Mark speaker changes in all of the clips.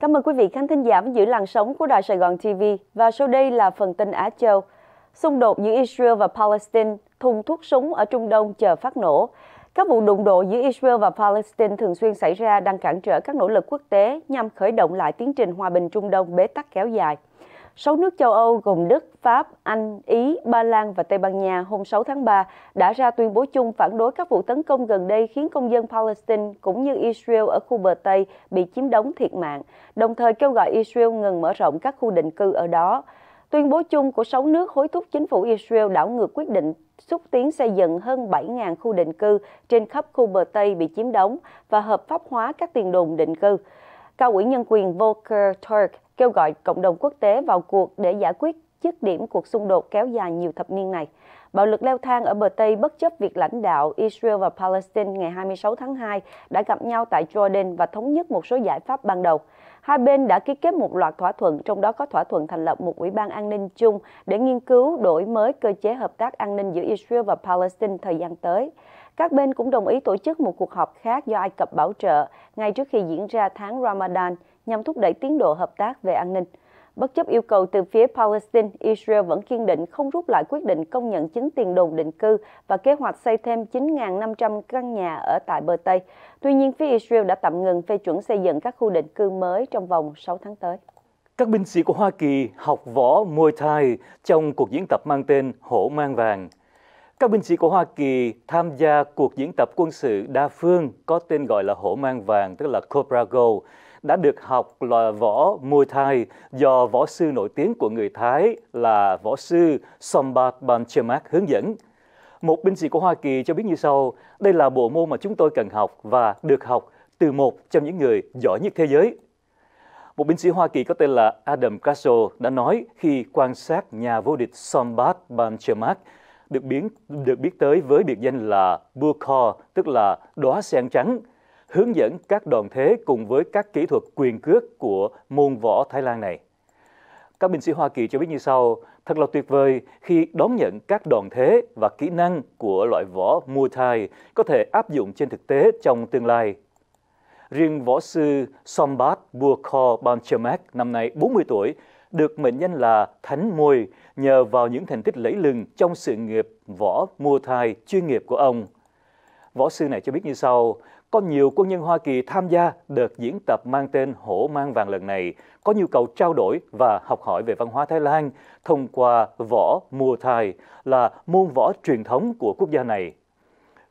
Speaker 1: Cảm ơn quý vị khán thính giả vẫn giữ làn sóng của Đài Sài Gòn TV và sau đây là phần tin Á Châu. Xung đột giữa Israel và Palestine, thùng thuốc súng ở Trung Đông chờ phát nổ. Các vụ đụng độ giữa Israel và Palestine thường xuyên xảy ra đang cản trở các nỗ lực quốc tế nhằm khởi động lại tiến trình hòa bình Trung Đông bế tắc kéo dài sáu nước châu Âu gồm Đức, Pháp, Anh, Ý, Ba Lan và Tây Ban Nha hôm 6 tháng 3 đã ra tuyên bố chung phản đối các vụ tấn công gần đây khiến công dân Palestine cũng như Israel ở khu bờ Tây bị chiếm đóng thiệt mạng, đồng thời kêu gọi Israel ngừng mở rộng các khu định cư ở đó. Tuyên bố chung của 6 nước hối thúc chính phủ Israel đảo ngược quyết định xúc tiến xây dựng hơn 7.000 khu định cư trên khắp khu bờ Tây bị chiếm đóng và hợp pháp hóa các tiền đồn định cư. Cao ủy nhân quyền Volker Turk kêu gọi cộng đồng quốc tế vào cuộc để giải quyết dứt điểm cuộc xung đột kéo dài nhiều thập niên này. Bạo lực leo thang ở bờ Tây bất chấp việc lãnh đạo Israel và Palestine ngày 26 tháng 2 đã gặp nhau tại Jordan và thống nhất một số giải pháp ban đầu. Hai bên đã ký kết một loạt thỏa thuận, trong đó có thỏa thuận thành lập một ủy ban an ninh chung để nghiên cứu đổi mới cơ chế hợp tác an ninh giữa Israel và Palestine thời gian tới. Các bên cũng đồng ý tổ chức một cuộc họp khác do Ai Cập bảo trợ ngay trước khi diễn ra tháng Ramadan – nhằm thúc đẩy tiến độ hợp tác về an ninh. Bất chấp yêu cầu từ phía Palestine, Israel vẫn kiên định không rút lại quyết định công nhận chính tiền đồn định cư và kế hoạch xây thêm 9.500 căn nhà ở tại bờ Tây. Tuy nhiên, phía Israel đã tạm ngừng phê chuẩn xây dựng các khu định cư mới trong vòng 6 tháng tới.
Speaker 2: Các binh sĩ của Hoa Kỳ học võ Muay Thai trong cuộc diễn tập mang tên Hổ Mang Vàng. Các binh sĩ của Hoa Kỳ tham gia cuộc diễn tập quân sự đa phương có tên gọi là Hổ Mang Vàng, tức là Cobra Gold, đã được học là võ Muay Thai do võ sư nổi tiếng của người Thái là võ sư Sombat Banchemak hướng dẫn. Một binh sĩ của Hoa Kỳ cho biết như sau, đây là bộ môn mà chúng tôi cần học và được học từ một trong những người giỏi nhất thế giới. Một binh sĩ Hoa Kỳ có tên là Adam Castle đã nói khi quan sát nhà vô địch Sombat Banchemak được biến được biết tới với biệt danh là Bukhor, tức là đóa sen trắng, hướng dẫn các đoàn thế cùng với các kỹ thuật quyền cước của môn võ Thái Lan này. Các binh sĩ Hoa Kỳ cho biết như sau, thật là tuyệt vời khi đón nhận các đoàn thế và kỹ năng của loại võ Muay Thai có thể áp dụng trên thực tế trong tương lai. Riêng võ sư Sombat Burkho Banchamak năm nay 40 tuổi được mệnh danh là Thánh Môi nhờ vào những thành tích lẫy lừng trong sự nghiệp võ Muay Thai chuyên nghiệp của ông. Võ sư này cho biết như sau, có nhiều quân nhân Hoa Kỳ tham gia đợt diễn tập mang tên Hổ Mang Vàng lần này, có nhu cầu trao đổi và học hỏi về văn hóa Thái Lan thông qua võ mùa thai là môn võ truyền thống của quốc gia này.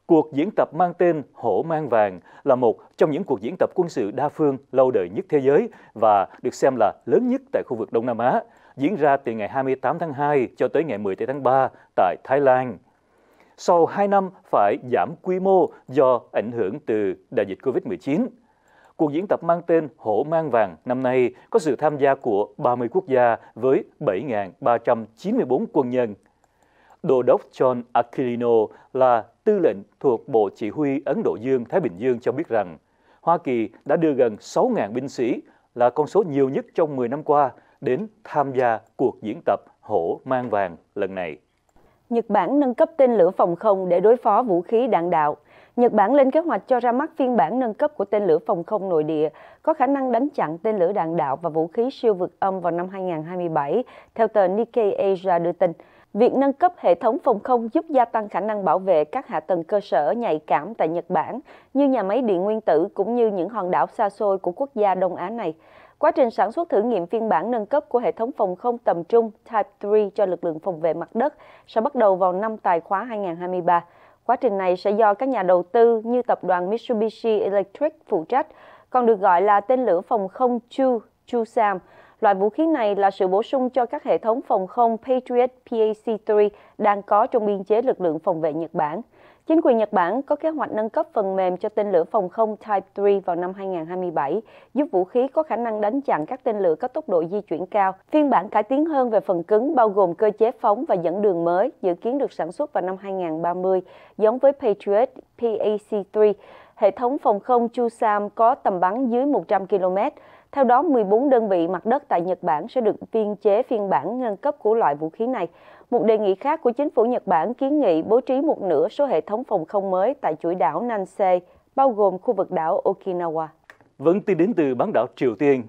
Speaker 2: Cuộc diễn tập mang tên Hổ Mang Vàng là một trong những cuộc diễn tập quân sự đa phương lâu đời nhất thế giới và được xem là lớn nhất tại khu vực Đông Nam Á, diễn ra từ ngày 28 tháng 2 cho tới ngày 10 tháng 3 tại Thái Lan sau 2 năm phải giảm quy mô do ảnh hưởng từ đại dịch COVID-19. Cuộc diễn tập mang tên Hổ Mang Vàng năm nay có sự tham gia của 30 quốc gia với 7.394 quân nhân. Đô đốc John Aquilino là tư lệnh thuộc Bộ Chỉ huy Ấn Độ Dương-Thái Bình Dương cho biết rằng Hoa Kỳ đã đưa gần 6.000 binh sĩ là con số nhiều nhất trong 10 năm qua đến tham gia cuộc diễn tập Hổ Mang Vàng lần này.
Speaker 1: Nhật Bản nâng cấp tên lửa phòng không để đối phó vũ khí đạn đạo. Nhật Bản lên kế hoạch cho ra mắt phiên bản nâng cấp của tên lửa phòng không nội địa, có khả năng đánh chặn tên lửa đạn đạo và vũ khí siêu vượt âm vào năm 2027, theo tờ Nikkei Asia đưa tin. Việc nâng cấp hệ thống phòng không giúp gia tăng khả năng bảo vệ các hạ tầng cơ sở nhạy cảm tại Nhật Bản, như nhà máy điện nguyên tử cũng như những hòn đảo xa xôi của quốc gia Đông Á này. Quá trình sản xuất thử nghiệm phiên bản nâng cấp của hệ thống phòng không tầm trung Type 3 cho lực lượng phòng vệ mặt đất sẽ bắt đầu vào năm tài khóa 2023. Quá trình này sẽ do các nhà đầu tư như tập đoàn Mitsubishi Electric phụ trách, còn được gọi là tên lửa phòng không Chu, Chusam. Loại vũ khí này là sự bổ sung cho các hệ thống phòng không Patriot PAC-3 đang có trong biên chế lực lượng phòng vệ Nhật Bản. Chính quyền Nhật Bản có kế hoạch nâng cấp phần mềm cho tên lửa phòng không Type 3 vào năm 2027, giúp vũ khí có khả năng đánh chặn các tên lửa có tốc độ di chuyển cao. Phiên bản cải tiến hơn về phần cứng bao gồm cơ chế phóng và dẫn đường mới, dự kiến được sản xuất vào năm 2030, giống với Patriot PAC-3. Hệ thống phòng không Chusam có tầm bắn dưới 100 km. Theo đó, 14 đơn vị mặt đất tại Nhật Bản sẽ được biên chế phiên bản nâng cấp của loại vũ khí này. Một đề nghị khác của chính phủ Nhật Bản kiến nghị bố trí một nửa số hệ thống phòng không mới tại chuỗi đảo Nansei, bao gồm khu vực đảo Okinawa.
Speaker 2: Vẫn tin đến từ bán đảo Triều Tiên,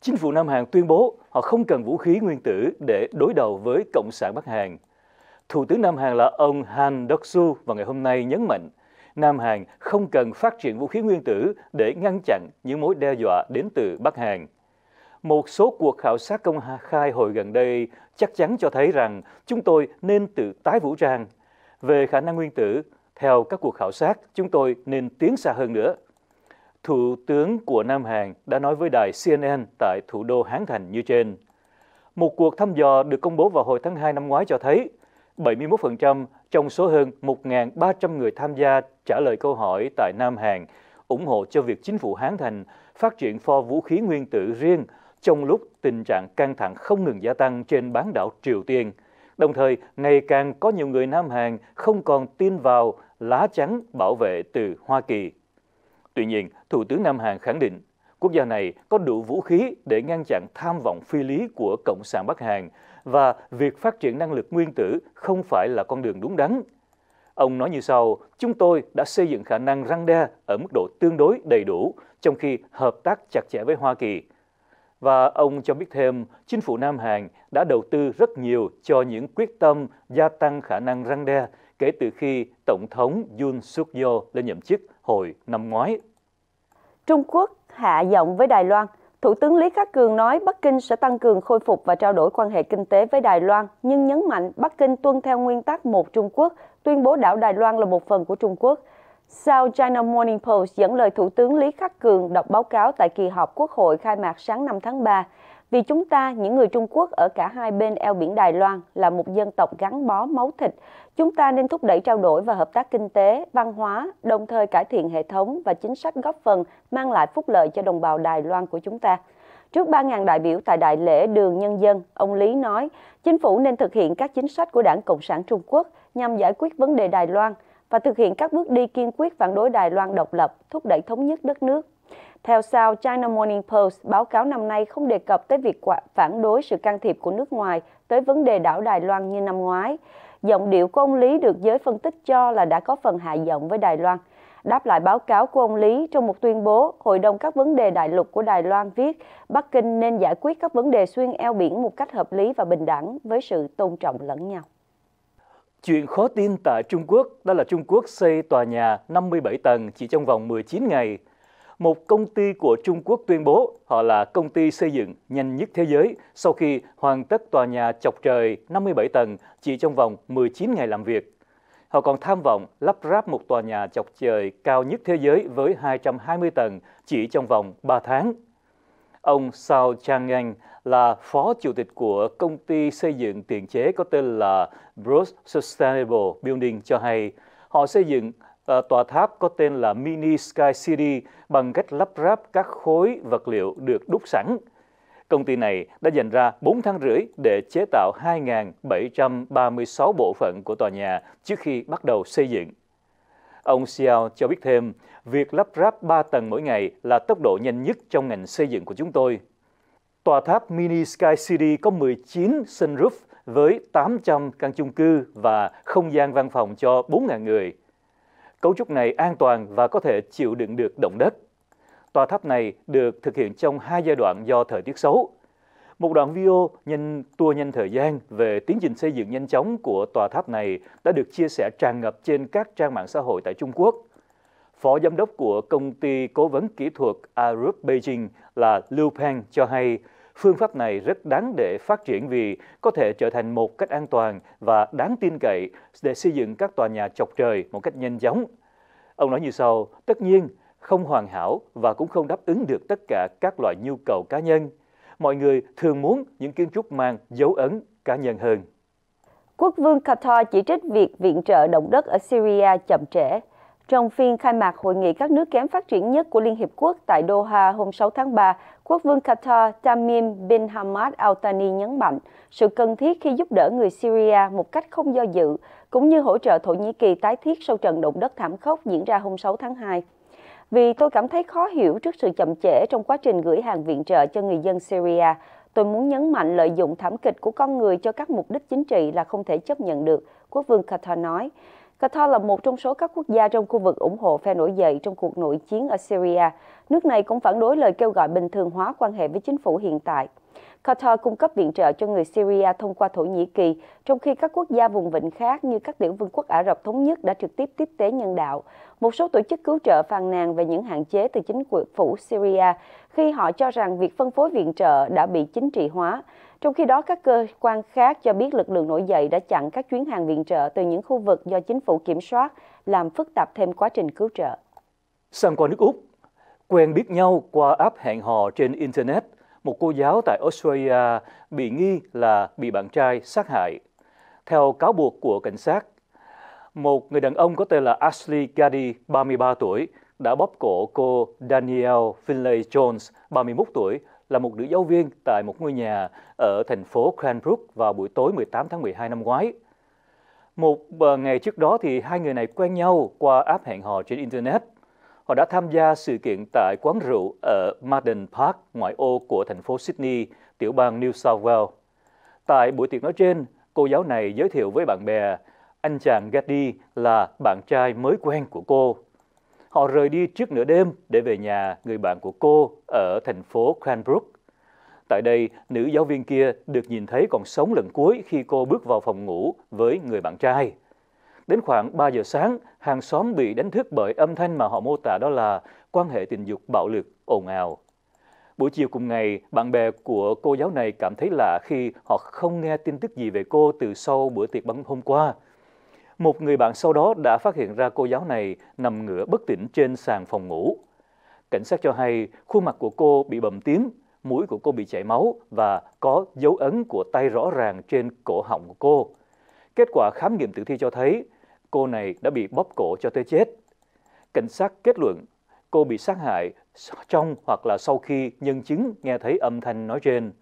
Speaker 2: chính phủ Nam Hàn tuyên bố họ không cần vũ khí nguyên tử để đối đầu với Cộng sản Bắc Hàn. Thủ tướng Nam Hàn là ông Han Duk soo vào ngày hôm nay nhấn mạnh Nam Hàn không cần phát triển vũ khí nguyên tử để ngăn chặn những mối đe dọa đến từ Bắc Hàn. Một số cuộc khảo sát công khai hồi gần đây chắc chắn cho thấy rằng chúng tôi nên tự tái vũ trang. Về khả năng nguyên tử, theo các cuộc khảo sát, chúng tôi nên tiến xa hơn nữa. Thủ tướng của Nam Hàn đã nói với đài CNN tại thủ đô Hán Thành như trên. Một cuộc thăm dò được công bố vào hồi tháng 2 năm ngoái cho thấy 71% trong số hơn 1.300 người tham gia trả lời câu hỏi tại Nam Hàn ủng hộ cho việc chính phủ Hán Thành phát triển kho vũ khí nguyên tử riêng trong lúc tình trạng căng thẳng không ngừng gia tăng trên bán đảo Triều Tiên. Đồng thời, ngày càng có nhiều người Nam Hàn không còn tin vào lá chắn bảo vệ từ Hoa Kỳ. Tuy nhiên, Thủ tướng Nam Hàn khẳng định quốc gia này có đủ vũ khí để ngăn chặn tham vọng phi lý của Cộng sản Bắc Hàn và việc phát triển năng lực nguyên tử không phải là con đường đúng đắn. Ông nói như sau, chúng tôi đã xây dựng khả năng răng đe ở mức độ tương đối đầy đủ trong khi hợp tác chặt chẽ với Hoa Kỳ và ông cho biết thêm, chính phủ Nam Hàn đã đầu tư rất nhiều cho những quyết tâm gia tăng khả năng răng đe kể từ khi Tổng thống Yoon suk yeol lên nhậm chức hồi năm ngoái.
Speaker 1: Trung Quốc hạ giọng với Đài Loan. Thủ tướng Lý Khắc Cường nói Bắc Kinh sẽ tăng cường khôi phục và trao đổi quan hệ kinh tế với Đài Loan, nhưng nhấn mạnh Bắc Kinh tuân theo nguyên tắc một Trung Quốc, tuyên bố đảo Đài Loan là một phần của Trung Quốc – sau China Morning Post dẫn lời Thủ tướng Lý Khắc Cường đọc báo cáo tại kỳ họp Quốc hội khai mạc sáng 5 tháng 3, vì chúng ta, những người Trung Quốc ở cả hai bên eo biển Đài Loan là một dân tộc gắn bó máu thịt, chúng ta nên thúc đẩy trao đổi và hợp tác kinh tế, văn hóa, đồng thời cải thiện hệ thống và chính sách góp phần mang lại phúc lợi cho đồng bào Đài Loan của chúng ta. Trước 3.000 đại biểu tại đại lễ Đường Nhân dân, ông Lý nói, chính phủ nên thực hiện các chính sách của Đảng Cộng sản Trung Quốc nhằm giải quyết vấn đề Đài Loan – và thực hiện các bước đi kiên quyết phản đối Đài Loan độc lập, thúc đẩy thống nhất đất nước. Theo South China Morning Post, báo cáo năm nay không đề cập tới việc phản đối sự can thiệp của nước ngoài tới vấn đề đảo Đài Loan như năm ngoái. Giọng điệu của ông Lý được giới phân tích cho là đã có phần hạ giọng với Đài Loan. Đáp lại báo cáo của ông Lý trong một tuyên bố, Hội đồng các vấn đề đại lục của Đài Loan viết Bắc Kinh nên giải quyết các vấn đề xuyên eo biển một cách hợp lý và bình đẳng với sự tôn trọng lẫn nhau.
Speaker 2: Chuyện khó tin tại Trung Quốc đó là Trung Quốc xây tòa nhà 57 tầng chỉ trong vòng 19 ngày. Một công ty của Trung Quốc tuyên bố họ là công ty xây dựng nhanh nhất thế giới sau khi hoàn tất tòa nhà chọc trời 57 tầng chỉ trong vòng 19 ngày làm việc. Họ còn tham vọng lắp ráp một tòa nhà chọc trời cao nhất thế giới với 220 tầng chỉ trong vòng 3 tháng. Ông Sao Chang Anh là phó chủ tịch của công ty xây dựng tiền chế có tên là Bruce Sustainable Building cho hay họ xây dựng uh, tòa tháp có tên là Mini Sky City bằng cách lắp ráp các khối vật liệu được đúc sẵn. Công ty này đã dành ra 4 tháng rưỡi để chế tạo 2.736 bộ phận của tòa nhà trước khi bắt đầu xây dựng. Ông Xiao cho biết thêm, việc lắp ráp 3 tầng mỗi ngày là tốc độ nhanh nhất trong ngành xây dựng của chúng tôi. Tòa tháp Mini Sky City có 19 sân roof với 800 căn chung cư và không gian văn phòng cho 4.000 người. Cấu trúc này an toàn và có thể chịu đựng được động đất. Tòa tháp này được thực hiện trong hai giai đoạn do thời tiết xấu, một đoạn video nhanh tua nhanh thời gian về tiến trình xây dựng nhanh chóng của tòa tháp này đã được chia sẻ tràn ngập trên các trang mạng xã hội tại Trung Quốc. Phó giám đốc của công ty cố vấn kỹ thuật Arup Beijing là Liu Peng cho hay phương pháp này rất đáng để phát triển vì có thể trở thành một cách an toàn và đáng tin cậy để xây dựng các tòa nhà chọc trời một cách nhanh chóng. Ông nói như sau, tất nhiên không hoàn hảo và cũng không đáp ứng được tất cả các loại nhu cầu cá nhân – mọi người thường muốn những kiến trúc mang dấu ấn cá nhân hơn.
Speaker 1: Quốc vương Qatar chỉ trích việc viện trợ động đất ở Syria chậm trễ. Trong phiên khai mạc hội nghị các nước kém phát triển nhất của Liên Hiệp Quốc tại Doha hôm 6 tháng 3, Quốc vương Qatar Tamim bin Hamad Al Thani nhấn mạnh sự cần thiết khi giúp đỡ người Syria một cách không do dự, cũng như hỗ trợ Thổ Nhĩ Kỳ tái thiết sau trận động đất thảm khốc diễn ra hôm 6 tháng 2 vì tôi cảm thấy khó hiểu trước sự chậm trễ trong quá trình gửi hàng viện trợ cho người dân Syria. Tôi muốn nhấn mạnh lợi dụng thảm kịch của con người cho các mục đích chính trị là không thể chấp nhận được, quốc vương Qatar nói. Qatar là một trong số các quốc gia trong khu vực ủng hộ phe nổi dậy trong cuộc nội chiến ở Syria. Nước này cũng phản đối lời kêu gọi bình thường hóa quan hệ với chính phủ hiện tại. Qatar cung cấp viện trợ cho người Syria thông qua Thổ Nhĩ Kỳ, trong khi các quốc gia vùng vịnh khác như các tiểu vương quốc Ả Rập Thống Nhất đã trực tiếp tiếp tế nhân đạo. Một số tổ chức cứu trợ phàn nàn về những hạn chế từ chính phủ Syria khi họ cho rằng việc phân phối viện trợ đã bị chính trị hóa. Trong khi đó, các cơ quan khác cho biết lực lượng nổi dậy đã chặn các chuyến hàng viện trợ từ những khu vực do chính phủ kiểm soát, làm phức tạp thêm quá trình cứu trợ.
Speaker 2: Sang qua nước Úc, quen biết nhau qua app hẹn hò trên Internet một cô giáo tại Australia bị nghi là bị bạn trai sát hại. Theo cáo buộc của cảnh sát, một người đàn ông có tên là Ashley Gaddy, 33 tuổi, đã bóp cổ cô Danielle Finlay Jones, 31 tuổi, là một nữ giáo viên tại một ngôi nhà ở thành phố Cranbrook vào buổi tối 18 tháng 12 năm ngoái. Một ờ, ngày trước đó thì hai người này quen nhau qua app hẹn hò trên Internet – Họ đã tham gia sự kiện tại quán rượu ở Marden Park, ngoại ô của thành phố Sydney, tiểu bang New South Wales. Tại buổi tiệc nói trên, cô giáo này giới thiệu với bạn bè anh chàng Gaddy là bạn trai mới quen của cô. Họ rời đi trước nửa đêm để về nhà người bạn của cô ở thành phố Cranbrook. Tại đây, nữ giáo viên kia được nhìn thấy còn sống lần cuối khi cô bước vào phòng ngủ với người bạn trai. Đến khoảng 3 giờ sáng, hàng xóm bị đánh thức bởi âm thanh mà họ mô tả đó là quan hệ tình dục bạo lực, ồn ào. Buổi chiều cùng ngày, bạn bè của cô giáo này cảm thấy lạ khi họ không nghe tin tức gì về cô từ sau bữa tiệc bắn hôm qua. Một người bạn sau đó đã phát hiện ra cô giáo này nằm ngửa bất tỉnh trên sàn phòng ngủ. Cảnh sát cho hay khuôn mặt của cô bị bầm tím, mũi của cô bị chảy máu và có dấu ấn của tay rõ ràng trên cổ họng của cô. Kết quả khám nghiệm tử thi cho thấy cô này đã bị bóp cổ cho tới chết. Cảnh sát kết luận cô bị sát hại trong hoặc là sau khi nhân chứng nghe thấy âm thanh nói trên.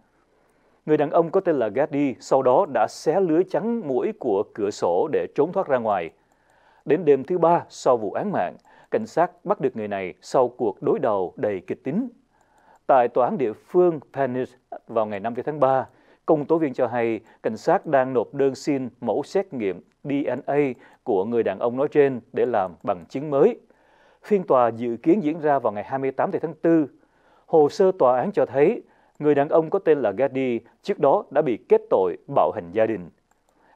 Speaker 2: Người đàn ông có tên là Gaddy sau đó đã xé lưới chắn mũi của cửa sổ để trốn thoát ra ngoài. Đến đêm thứ ba sau vụ án mạng, cảnh sát bắt được người này sau cuộc đối đầu đầy kịch tính. Tại tòa án địa phương Panis vào ngày 5 tháng 3, Công tố viên cho hay cảnh sát đang nộp đơn xin mẫu xét nghiệm DNA của người đàn ông nói trên để làm bằng chứng mới. Phiên tòa dự kiến diễn ra vào ngày 28 tháng 4. Hồ sơ tòa án cho thấy người đàn ông có tên là Gadi trước đó đã bị kết tội bạo hành gia đình.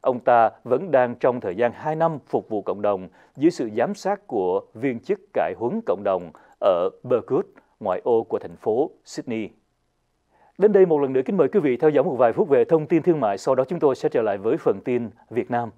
Speaker 2: Ông ta vẫn đang trong thời gian 2 năm phục vụ cộng đồng dưới sự giám sát của viên chức cải huấn cộng đồng ở Berkut, ngoại ô của thành phố Sydney. Đến đây một lần nữa kính mời quý vị theo dõi một vài phút về thông tin thương mại, sau đó chúng tôi sẽ trở lại với phần tin Việt Nam.